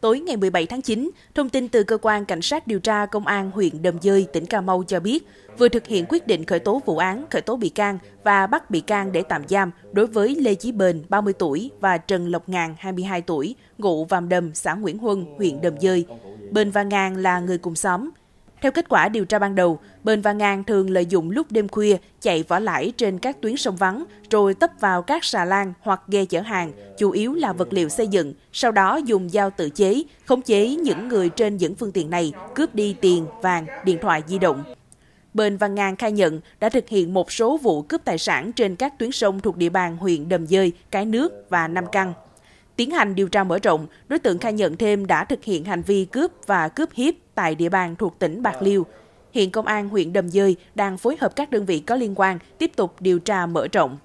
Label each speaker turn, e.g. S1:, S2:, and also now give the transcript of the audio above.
S1: Tối ngày 17 tháng 9, thông tin từ cơ quan cảnh sát điều tra công an huyện Đầm Dơi, tỉnh Cà Mau cho biết, vừa thực hiện quyết định khởi tố vụ án, khởi tố bị can và bắt bị can để tạm giam đối với Lê Chí Bền, 30 tuổi và Trần Lộc Ngàn, 22 tuổi, ngụ Vàm Đầm, xã Nguyễn Huân, huyện Đầm Dơi. Bền và Ngàn là người cùng xóm, theo kết quả điều tra ban đầu, Bền và ngang thường lợi dụng lúc đêm khuya chạy vỏ lãi trên các tuyến sông vắng rồi tấp vào các xà lan hoặc ghe chở hàng, chủ yếu là vật liệu xây dựng, sau đó dùng dao tự chế, khống chế những người trên những phương tiện này, cướp đi tiền, vàng, điện thoại di động. Bền và ngang khai nhận đã thực hiện một số vụ cướp tài sản trên các tuyến sông thuộc địa bàn huyện Đầm Dơi, Cái Nước và Nam Căng. Tiến hành điều tra mở rộng, đối tượng khai nhận thêm đã thực hiện hành vi cướp và cướp hiếp tại địa bàn thuộc tỉnh Bạc dạ. Liêu. Hiện Công an huyện Đầm Dơi đang phối hợp các đơn vị có liên quan tiếp tục điều tra mở rộng.